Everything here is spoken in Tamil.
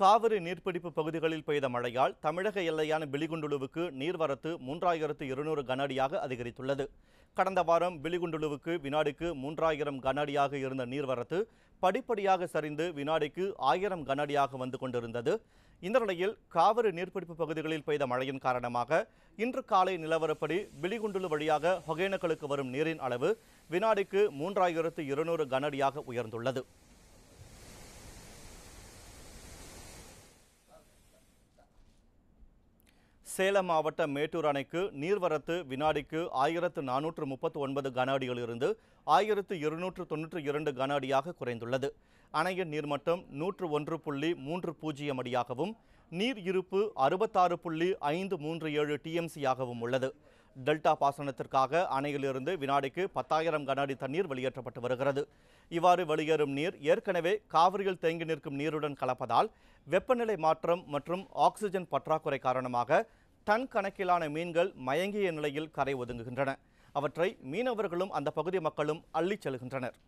காவிரி நீர்ப்பிடிப்பு பகுதிகளில் பெய்த மழையால் தமிழக எல்லையான பிலிகுண்டுலுவுக்கு நீர்வரத்து மூன்றாயிரத்து இருநூறு கனஅடியாக அதிகரித்துள்ளது கடந்த வாரம் பிலிகுண்டுலுவுக்கு வினாடிக்கு மூன்றாயிரம் கனஅடியாக இருந்த நீர்வரத்து படிப்படியாக சரிந்து வினாடிக்கு ஆயிரம் கனஅடியாக வந்து கொண்டிருந்தது இந்த நிலையில் காவிரி நீர்ப்பிடிப்பு பகுதிகளில் பெய்த மழையின் காரணமாக இன்று காலை நிலவரப்படி பிலிகுண்டுலு வழியாக ஒகேனக்கலுக்கு வரும் நீரின் அளவு வினாடிக்கு மூன்றாயிரத்து இருநூறு கனஅடியாக உயர்ந்துள்ளது சேலம் மாவட்ட மேட்டூர் அணைக்கு நீர்வரத்து வினாடிக்கு ஆயிரத்து நானூற்று முப்பத்து ஒன்பது கன அடியிலிருந்து ஆயிரத்து இருநூற்று தொன்னூற்று இரண்டு கன அடியாக குறைந்துள்ளது அணையின் நீர்மட்டம் நூற்று ஒன்று புள்ளி மூன்று பூஜ்ஜியம் அடியாகவும் நீர் இருப்பு அறுபத்தாறு புள்ளி ஐந்து மூன்று ஏழு டிஎம்சியாகவும் உள்ளது டெல்டா பாசனத்திற்காக அணையிலிருந்து வினாடிக்கு பத்தாயிரம் கன அடி தண்ணீர் வெளியேற்றப்பட்டு வருகிறது இவ்வாறு வெளியேறும் நீர் ஏற்கனவே காவிரியில் தேங்கி நிற்கும் நீருடன் கலப்பதால் வெப்பநிலை மாற்றம் மற்றும் ஆக்சிஜன் பற்றாக்குறை காரணமாக டன் கணக்கிலான மீன்கள் மயங்கிய நிலையில் கரை ஒதுங்குகின்றன அவற்றை மீனவர்களும் அந்த பகுதி மக்களும் அள்ளிச் செல்கின்றனர்